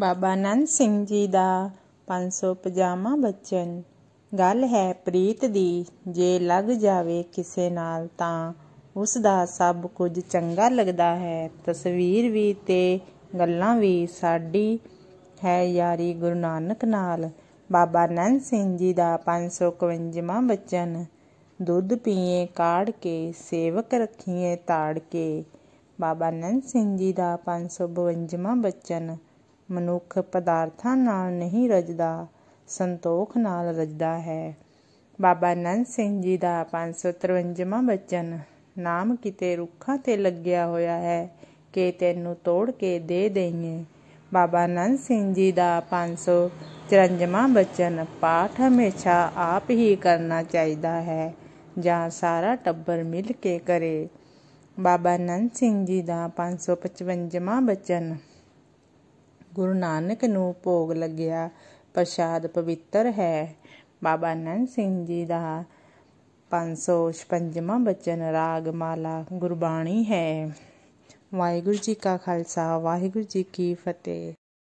ਬਾਬਾ ਨੰਦ ਸਿੰਘ ਜੀ ਦਾ ਪਜਾਮਾ ਬਚਨ ਗੱਲ ਹੈ ਪ੍ਰੀਤ ਦੀ ਜੇ ਲੱਗ ਜਾਵੇ ਕਿਸੇ ਨਾਲ ਤਾਂ ਉਸ ਦਾ ਸਭ ਕੁਝ ਚੰਗਾ ਲੱਗਦਾ ਹੈ ਤਸਵੀਰ ਵੀ ਤੇ ਗੱਲਾਂ ਵੀ ਸਾਡੀ ਹੈ ਯਾਰੀ ਗੁਰੂ ਨਾਨਕ ਨਾਲ ਬਾਬਾ ਨੰਦ ਸਿੰਘ ਜੀ ਦਾ 551ਵਾਂ ਬਚਨ ਦੁੱਧ ਪੀਏ ਕਾੜ ਕੇ ਸੇਵਕ ਰੱਖੀਏ ਤਾੜ ਕੇ ਬਾਬਾ ਨੰਦ ਸਿੰਘ ਜੀ ਦਾ 552ਵਾਂ ਬਚਨ ਮਨੁੱਖ ਪਦਾਰਥਾਂ ਨਾਲ ਨਹੀਂ ਰਜਦਾ ਸੰਤੋਖ ਨਾਲ ਰਜਦਾ ਹੈ ਬਾਬਾ ਨੰਦ ਸਿੰਘ ਜੀ ਦਾ 553ਵਾਂ ਬਚਨ ਨਾਮ ਕਿਤੇ ਰੁੱਖਾਂ ਤੇ ਲੱਗਿਆ ਹੋਇਆ ਹੈ ਕਿ ਤੈਨੂੰ ਤੋੜ ਕੇ ਦੇ ਦੇਈਏ ਬਾਬਾ ਨੰਦ ਸਿੰਘ ਜੀ ਦਾ 553ਵਾਂ ਬਚਨ ਪਾਠ ਹਮੇਸ਼ਾ ਆਪ ਹੀ ਕਰਨਾ ਚਾਹੀਦਾ ਹੈ ਜਾਂ ਸਾਰਾ ਟੱਬਰ ਮਿਲ ਕੇ ਕਰੇ ਬਾਬਾ ਨੰਦ ਸਿੰਘ ਜੀ ਦਾ 555ਵਾਂ ਬਚਨ ਗੁਰੂ ਨਾਨਕ ਨੂੰ ਭੋਗ ਲੱਗਿਆ ਪ੍ਰਸ਼ਾਦ ਪਵਿੱਤਰ ਹੈ ਬਾਬਾ ਨੰਦ ਸਿੰਘ ਜੀ ਦਾ 556ਵਾਂ ਬਚਨ ਰਾਗ ਮਾਲਾ ਗੁਰਬਾਣੀ ਹੈ ਵਾਹਿਗੁਰੂ ਜੀ ਕਾ ਖਾਲਸਾ ਵਾਹਿਗੁਰੂ ਜੀ ਕੀ ਫਤਿਹ